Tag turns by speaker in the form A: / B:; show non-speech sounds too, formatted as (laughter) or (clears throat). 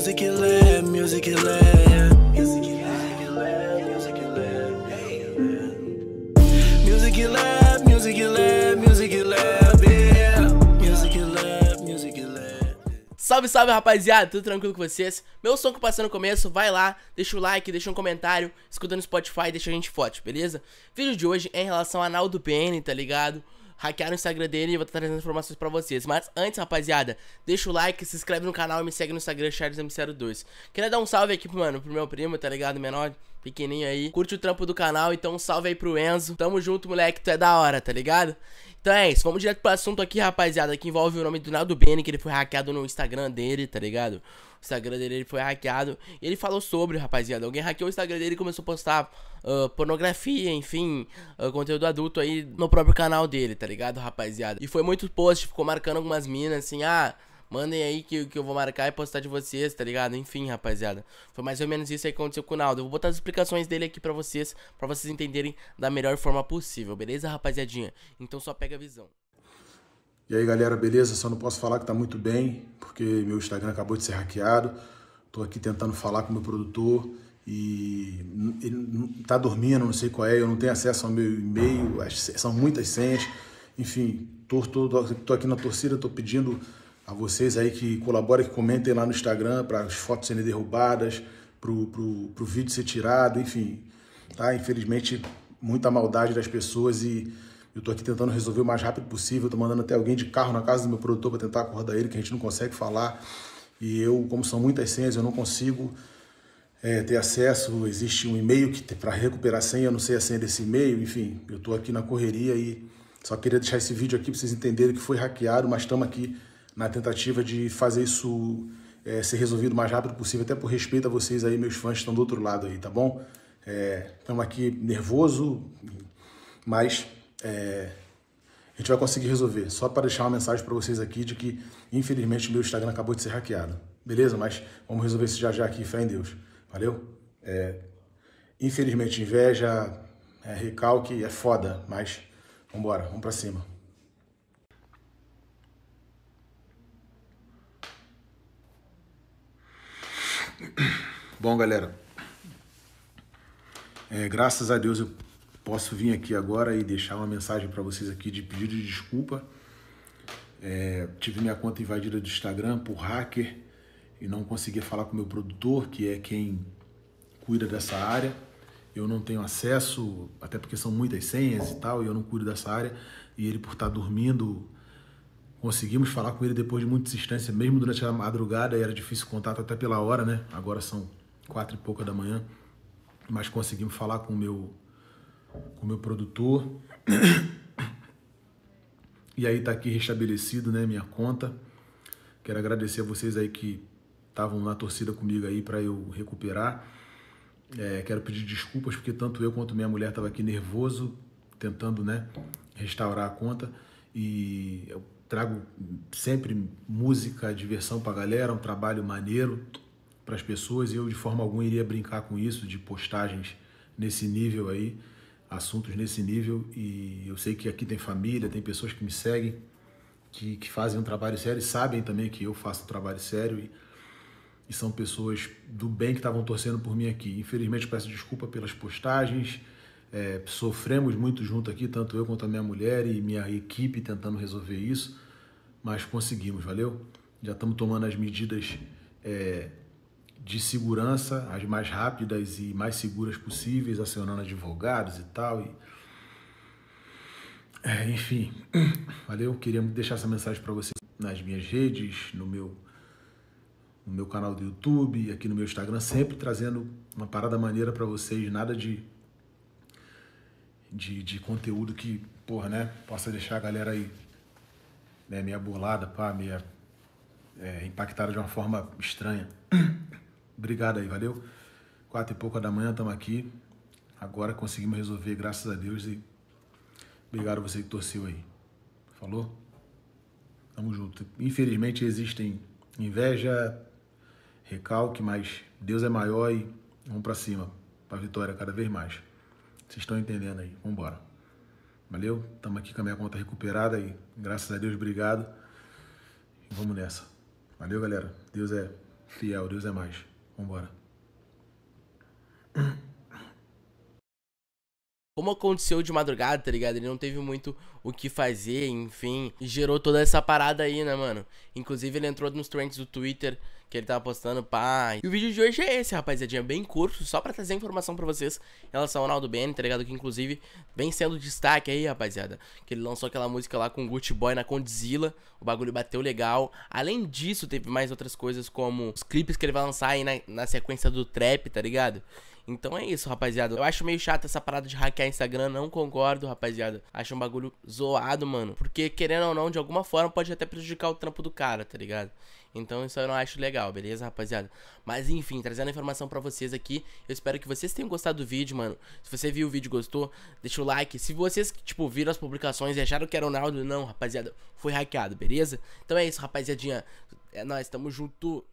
A: music is lit, music is Music is music is music is music is music is music is music
B: is Salve, salve rapaziada, tudo tranquilo com vocês? Meu som que passou no começo, vai lá, deixa o like, deixa um comentário, escuta no Spotify, deixa a gente forte, beleza? vídeo de hoje é em relação a Naldo PN, tá ligado? hackearam o Instagram dele e vou estar trazendo informações para vocês. Mas antes, rapaziada, deixa o like, se inscreve no canal e me segue no Instagram, CharlesM02. Queria dar um salve aqui, mano, pro meu primo, tá ligado? Menor, pequenininho aí. Curte o trampo do canal, então um salve aí pro Enzo. Tamo junto, moleque, tu é da hora, tá ligado? Então é isso, vamos direto pro assunto aqui, rapaziada, que envolve o nome do Naldo Bene, que ele foi hackeado no Instagram dele, tá ligado? O Instagram dele ele foi hackeado e ele falou sobre, rapaziada. Alguém hackeou o Instagram dele e começou a postar uh, pornografia, enfim, uh, conteúdo adulto aí no próprio canal dele, tá ligado, rapaziada? E foi muito post, ficou marcando algumas minas assim, ah. Mandem aí que, que eu vou marcar e postar de vocês, tá ligado? Enfim, rapaziada. Foi mais ou menos isso aí que aconteceu com o Naldo. Eu vou botar as explicações dele aqui pra vocês, pra vocês entenderem da melhor forma possível, beleza, rapaziadinha? Então só pega a visão.
A: E aí, galera, beleza? Só não posso falar que tá muito bem, porque meu Instagram acabou de ser hackeado. Tô aqui tentando falar com meu produtor e ele tá dormindo, não sei qual é, eu não tenho acesso ao meu e-mail, são muitas senhas. Enfim, tô, tô, tô aqui na torcida, tô pedindo a vocês aí que colaboram, que comentem lá no Instagram para as fotos serem derrubadas, para o vídeo ser tirado, enfim. Tá? Infelizmente, muita maldade das pessoas e eu estou aqui tentando resolver o mais rápido possível. Estou mandando até alguém de carro na casa do meu produtor para tentar acordar ele, que a gente não consegue falar. E eu, como são muitas senhas, eu não consigo é, ter acesso. Existe um e-mail que para recuperar a senha, eu não sei a senha desse e-mail. Enfim, eu estou aqui na correria e só queria deixar esse vídeo aqui para vocês entenderem que foi hackeado, mas estamos aqui na tentativa de fazer isso é, ser resolvido o mais rápido possível, até por respeito a vocês aí, meus fãs que estão do outro lado aí, tá bom? Estamos é, aqui nervoso, mas é, a gente vai conseguir resolver. Só para deixar uma mensagem para vocês aqui de que, infelizmente, o meu Instagram acabou de ser hackeado. Beleza? Mas vamos resolver isso já já aqui, fé em Deus. Valeu? É, infelizmente, inveja, é, recalque, é foda, mas vamos embora, vamos para cima. Bom, galera, é, graças a Deus eu posso vir aqui agora e deixar uma mensagem para vocês aqui de pedido de desculpa. É, tive minha conta invadida do Instagram por hacker e não conseguia falar com meu produtor, que é quem cuida dessa área. Eu não tenho acesso, até porque são muitas senhas e tal, e eu não cuido dessa área. E ele, por estar tá dormindo, conseguimos falar com ele depois de muita distância, mesmo durante a madrugada, era difícil contato até pela hora, né? Agora são quatro e pouca da manhã, mas conseguimos falar com o meu, com o meu produtor. (coughs) E aí está aqui restabelecido, né, minha conta. Quero agradecer a vocês aí que estavam na torcida comigo aí para eu recuperar. É, quero pedir desculpas porque tanto eu quanto minha mulher tava aqui nervoso tentando, né, restaurar a conta e eu trago sempre música, diversão para a galera, um trabalho maneiro para as pessoas e eu de forma alguma iria brincar com isso, de postagens nesse nível aí, assuntos nesse nível. E eu sei que aqui tem família, tem pessoas que me seguem, que, que fazem um trabalho sério e sabem também que eu faço um trabalho sério. E, e são pessoas do bem que estavam torcendo por mim aqui. Infelizmente, peço desculpa pelas postagens. É, sofremos muito junto aqui, tanto eu quanto a minha mulher e minha equipe tentando resolver isso, mas conseguimos, valeu? Já estamos tomando as medidas é, de segurança, as mais rápidas e mais seguras possíveis, acionando advogados e tal. E... É, enfim, (clears throat) valeu. Queria deixar essa mensagem para vocês nas minhas redes, no meu, no meu canal do YouTube, aqui no meu Instagram, sempre trazendo uma parada maneira para vocês, nada de, de, de conteúdo que, porra, né, possa deixar a galera aí né, meia burlada, pá, meia é, impactada de uma forma estranha. (clears throat) Obrigado aí, valeu. Quatro e pouca da manhã, estamos aqui. Agora conseguimos resolver, graças a Deus. E obrigado a você que torceu aí. Falou? Tamo junto. Infelizmente existem inveja, recalque, mas Deus é maior e vamos para cima, para vitória cada vez mais. Vocês estão entendendo aí? Vamos embora. Valeu? Estamos aqui com a minha conta recuperada aí. graças a Deus, obrigado. Vamos nessa. Valeu, galera. Deus é fiel, Deus é mais. Vambora.
B: como aconteceu de madrugada, tá ligado? Ele não teve muito o que fazer, enfim. E gerou toda essa parada aí, né, mano? Inclusive, ele entrou nos trends do Twitter que ele tava postando, pá. E o vídeo de hoje é esse, rapaziadinha, bem curto, só pra trazer informação pra vocês em relação ao Ronaldo Ben, tá ligado? Que inclusive vem sendo destaque aí, rapaziada. Que ele lançou aquela música lá com o Gucci Boy na Condzilla, o bagulho bateu legal. Além disso, teve mais outras coisas como os clipes que ele vai lançar aí na, na sequência do trap, tá ligado? Então é isso, rapaziada. Eu acho meio chato essa parada de hackear Instagram, não concordo, rapaziada. Acho um bagulho zoado, mano. Porque, querendo ou não, de alguma forma pode até prejudicar o trampo do cara, tá ligado? Então isso eu não acho legal, beleza, rapaziada? Mas enfim, trazendo a informação pra vocês aqui. Eu espero que vocês tenham gostado do vídeo, mano. Se você viu o vídeo e gostou, deixa o like. Se vocês, tipo, viram as publicações e acharam que era o Naldo, não, rapaziada, foi hackeado, beleza? Então é isso, rapaziadinha. É nóis, tamo junto.